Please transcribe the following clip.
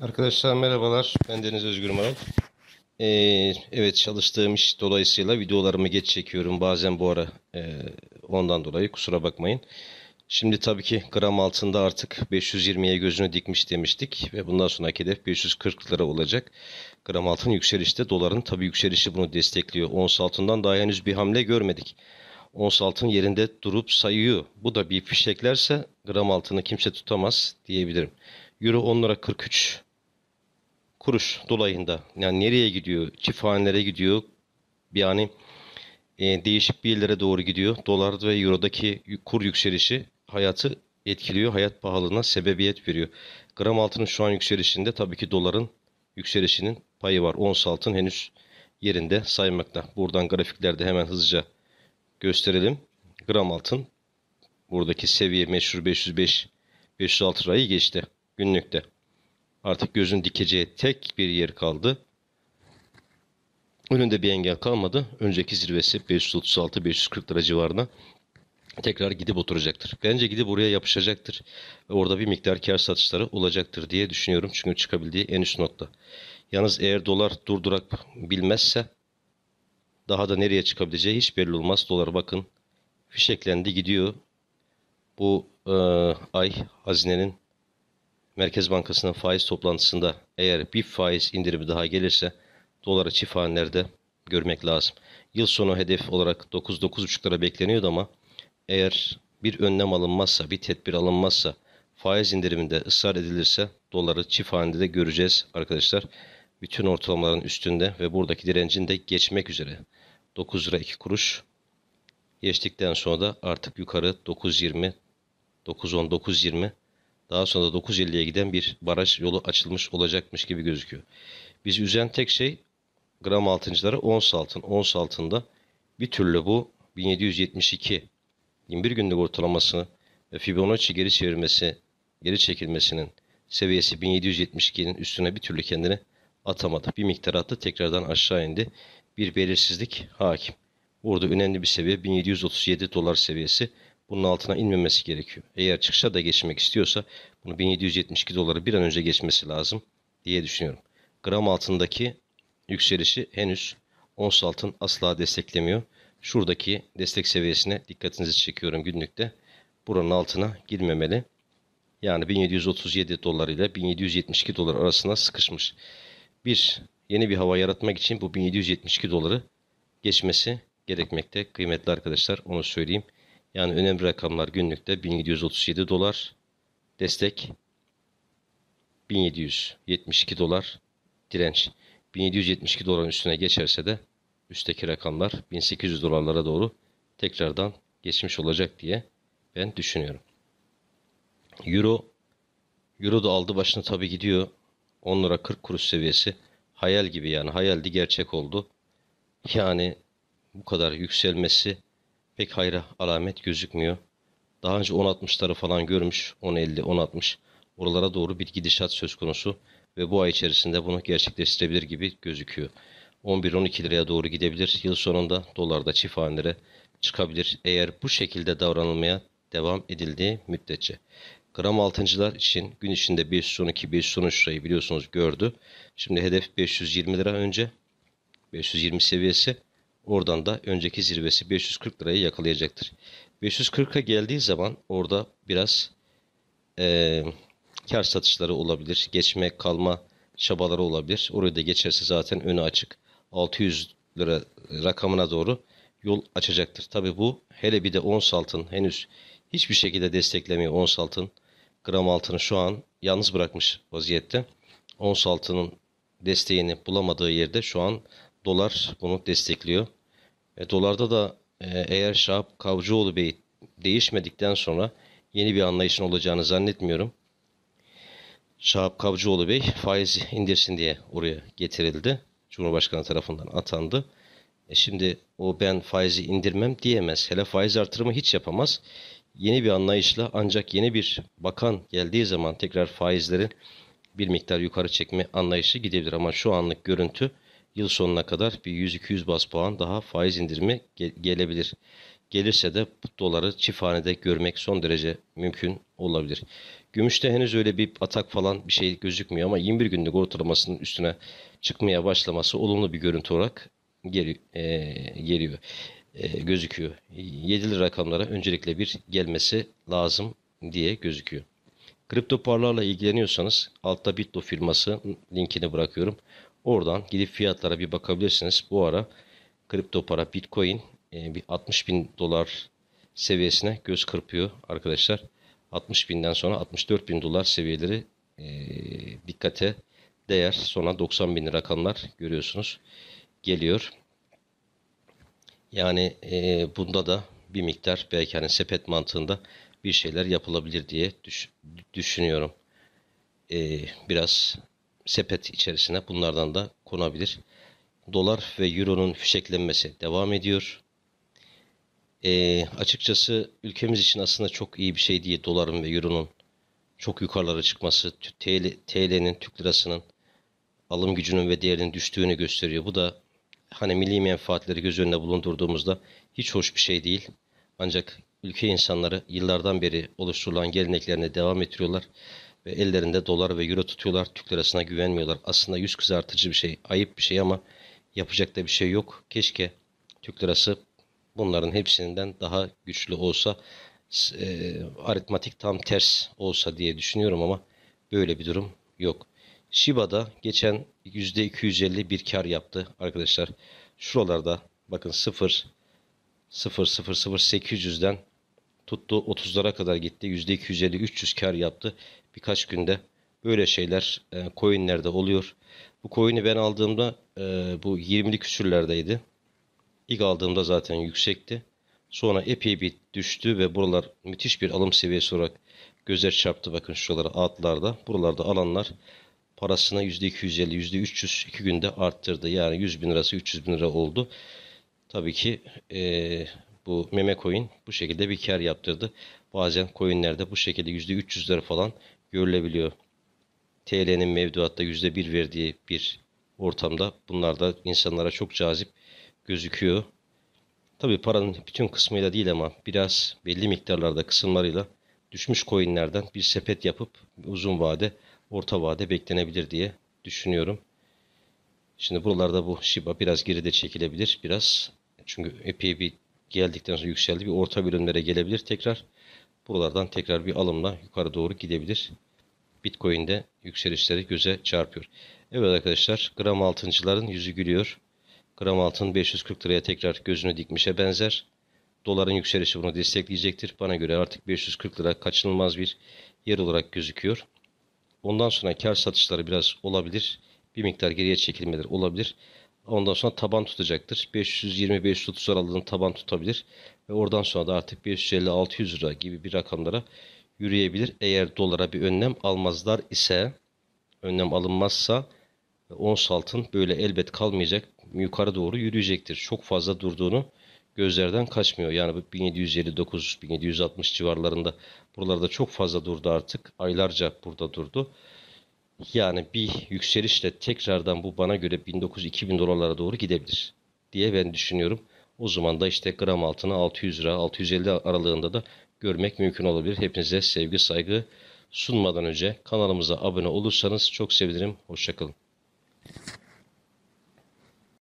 Arkadaşlar merhabalar. Ben Deniz Özgür Maral. Ee, evet çalıştığım iş dolayısıyla videolarımı geç çekiyorum. Bazen bu ara e, ondan dolayı kusura bakmayın. Şimdi tabii ki gram altında artık 520'ye gözünü dikmiş demiştik ve bundan sonraki hedef 540 lira olacak. Gram altın yükselişte doların tabii yükselişi bunu destekliyor. Ons altından daha henüz bir hamle görmedik. Ons altın yerinde durup sayıyor. Bu da bir fişeklerse gram altını kimse tutamaz diyebilirim. Euro 10 lira 43 kuruş dolayında. Yani nereye gidiyor? Çifthanelere gidiyor. Yani e, değişik bir yerlere doğru gidiyor. Dolar ve eurodaki kur yükselişi hayatı etkiliyor. Hayat pahalılığına sebebiyet veriyor. Gram altının şu an yükselişinde tabii ki doların yükselişinin payı var. Ons altın henüz yerinde saymakta. Buradan grafiklerde hemen hızlıca gösterelim. Gram altın buradaki seviye meşhur 505 506 lirayı geçti günlükte. Artık gözün dikeceği tek bir yer kaldı. Önünde bir engel kalmadı. Önceki zirvesi 536-540 lira civarına tekrar gidip oturacaktır. Bence gidip buraya yapışacaktır. Orada bir miktar kar satışları olacaktır diye düşünüyorum. Çünkü çıkabildiği en üst nokta. Yalnız eğer dolar durdurak bilmezse daha da nereye çıkabileceği hiç belli olmaz. Dolar bakın fişeklendi gidiyor. Bu e, ay hazinenin Merkez Bankası'nın faiz toplantısında eğer bir faiz indirimi daha gelirse dolara çift hanelerde görmek lazım. Yıl sonu hedef olarak 9-9,5 lira bekleniyordu ama eğer bir önlem alınmazsa, bir tedbir alınmazsa, faiz indiriminde ısrar edilirse doları çift hanede de göreceğiz arkadaşlar. Bütün ortalamaların üstünde ve buradaki direncin de geçmek üzere. 9 lira 2 kuruş geçtikten sonra da artık yukarı 9.20, 9.10, 9.20 daha sonra da 9.50'ye giden bir baraj yolu açılmış olacakmış gibi gözüküyor. Bizi üzen tek şey gram altıncılara 10 altın. 10 altında bir türlü bu 1772 21 günlük ortalaması ve Fibonacci geri çevirmesi, geri çekilmesinin seviyesi 1772'nin üstüne bir türlü kendini atamadı. Bir miktar attı tekrardan aşağı indi. Bir belirsizlik hakim. Burada önemli bir seviye 1737 dolar seviyesi bunun altına inmemesi gerekiyor. Eğer çıkışa da geçmek istiyorsa bunu 1772 doları bir an önce geçmesi lazım diye düşünüyorum. Gram altındaki yükselişi henüz ons altın asla desteklemiyor. Şuradaki destek seviyesine dikkatinizi çekiyorum günlükte. Buranın altına girmemeli. Yani 1737 dolar ile 1772 dolar arasında sıkışmış. Bir yeni bir hava yaratmak için bu 1772 doları geçmesi gerekmekte kıymetli arkadaşlar onu söyleyeyim. Yani önemli rakamlar günlükte 1737 dolar destek 1772 dolar direnç. 1772 doların üstüne geçerse de üstteki rakamlar 1800 dolarlara doğru tekrardan geçmiş olacak diye ben düşünüyorum. Euro Euro da aldı başını tabi gidiyor. 10 lira 40 kuruş seviyesi hayal gibi yani hayaldi gerçek oldu. Yani bu kadar yükselmesi pek hayra alamet gözükmüyor. Daha önce 10.60'ları falan görmüş. 10.50, 10.60. Oralara doğru bir gidişat söz konusu ve bu ay içerisinde bunu gerçekleştirebilir gibi gözüküyor. 11-12 liraya doğru gidebilir. Yıl sonunda dolarda çift hanelere çıkabilir eğer bu şekilde davranılmaya devam edildiği müddetçe. Gram altıncılar için gün içinde 512 513 lirayı biliyorsunuz gördü. Şimdi hedef 520 lira önce 520 seviyesi Oradan da önceki zirvesi 540 lirayı yakalayacaktır. 540'a geldiği zaman orada biraz e, kar satışları olabilir. Geçme kalma çabaları olabilir. Orayı da geçerse zaten önü açık. 600 lira rakamına doğru yol açacaktır. Tabi bu hele bir de ons altın henüz hiçbir şekilde desteklemiyor ons altın. Gram altını şu an yalnız bırakmış vaziyette. Ons altının desteğini bulamadığı yerde şu an dolar bunu destekliyor. E, dolarda da e, eğer Şahap Kavcıoğlu Bey değişmedikten sonra yeni bir anlayışın olacağını zannetmiyorum. Şahap Kavcıoğlu Bey faiz indirsin diye oraya getirildi. Cumhurbaşkanı tarafından atandı. E şimdi o ben faizi indirmem diyemez. Hele faiz artırımı hiç yapamaz. Yeni bir anlayışla ancak yeni bir bakan geldiği zaman tekrar faizlerin bir miktar yukarı çekme anlayışı gidebilir. Ama şu anlık görüntü yıl sonuna kadar bir 100-200 bas puan daha faiz indirimi gelebilir. Gelirse de doları çift görmek son derece mümkün olabilir. Gümüşte henüz öyle bir atak falan bir şey gözükmüyor ama 21 günlük ortalamasının üstüne çıkmaya başlaması olumlu bir görüntü olarak gel e geliyor. E gözüküyor. 7'li rakamlara öncelikle bir gelmesi lazım diye gözüküyor. Kripto paralarla ilgileniyorsanız altta Bitlo firması linkini bırakıyorum. Oradan gidip fiyatlara bir bakabilirsiniz. Bu ara kripto para Bitcoin e, bir 60 bin dolar seviyesine göz kırpıyor arkadaşlar. 60 binden sonra 64 bin dolar seviyeleri e, dikkate değer. Sonra 90 bin rakamlar görüyorsunuz geliyor. Yani e, bunda da bir miktar belki hani sepet mantığında bir şeyler yapılabilir diye düş, düşünüyorum. E, biraz sepet içerisine bunlardan da konabilir. Dolar ve Euro'nun fişeklenmesi devam ediyor. E, açıkçası ülkemiz için aslında çok iyi bir şey değil doların ve Euro'nun çok yukarılara çıkması, TL, TL'nin, Türk lirasının alım gücünün ve değerinin düştüğünü gösteriyor. Bu da hani milli menfaatleri göz önüne bulundurduğumuzda hiç hoş bir şey değil. Ancak ülke insanları yıllardan beri oluşturulan geleneklerine devam ettiriyorlar. Ve ellerinde dolar ve euro tutuyorlar. Türk lirasına güvenmiyorlar. Aslında yüz kızartıcı bir şey. Ayıp bir şey ama yapacak da bir şey yok. Keşke Türk lirası bunların hepsinden daha güçlü olsa. E, aritmatik tam ters olsa diye düşünüyorum ama böyle bir durum yok. Shiba'da geçen %250 bir kar yaptı arkadaşlar. Şuralarda bakın 0 0 0 0 800'den tuttu 30'lara kadar gitti. %250 300 kar yaptı birkaç günde böyle şeyler e, coinlerde oluyor. Bu coin'i ben aldığımda e, bu 20'li küsürlerdeydi. İlk aldığımda zaten yüksekti. Sonra epey bir düştü ve buralar müthiş bir alım seviyesi olarak gözler çarptı. Bakın şuralara altlarda. Buralarda alanlar parasına %250, %300 iki günde arttırdı. Yani 100 bin lirası 300 bin lira oldu. Tabii ki e, bu meme coin bu şekilde bir kar yaptırdı. Bazen coinlerde bu şekilde %300'leri falan görülebiliyor. TL'nin mevduatta %1 verdiği bir ortamda bunlar da insanlara çok cazip gözüküyor. Tabii paranın bütün kısmıyla değil ama biraz belli miktarlarda kısımlarıyla düşmüş coinlerden bir sepet yapıp uzun vade, orta vade beklenebilir diye düşünüyorum. Şimdi buralarda bu Shiba biraz geride çekilebilir biraz. Çünkü epey bir geldikten sonra yükseldi. Bir orta bölümlere gelebilir tekrar. Buralardan tekrar bir alımla yukarı doğru gidebilir. Bitcoin'de yükselişleri göze çarpıyor. Evet arkadaşlar gram altıncıların yüzü gülüyor. Gram altın 540 liraya tekrar gözünü dikmişe benzer. Doların yükselişi bunu destekleyecektir. Bana göre artık 540 lira kaçınılmaz bir yer olarak gözüküyor. Ondan sonra kar satışları biraz olabilir. Bir miktar geriye çekilmeler olabilir. Ondan sonra taban tutacaktır. 520-530 aralığını taban tutabilir. Ve oradan sonra da artık 550-600 lira gibi bir rakamlara yürüyebilir. Eğer dolara bir önlem almazlar ise, önlem alınmazsa ons altın böyle elbet kalmayacak. Yukarı doğru yürüyecektir. Çok fazla durduğunu gözlerden kaçmıyor. Yani 1759-1760 civarlarında buralarda çok fazla durdu artık. Aylarca burada durdu. Yani bir yükselişle tekrardan bu bana göre 1900-2000 dolarlara doğru gidebilir diye ben düşünüyorum. O zaman da işte gram altına 600 lira 650 aralığında da görmek mümkün olabilir. Hepinize sevgi saygı sunmadan önce kanalımıza abone olursanız çok sevinirim. Hoşçakalın.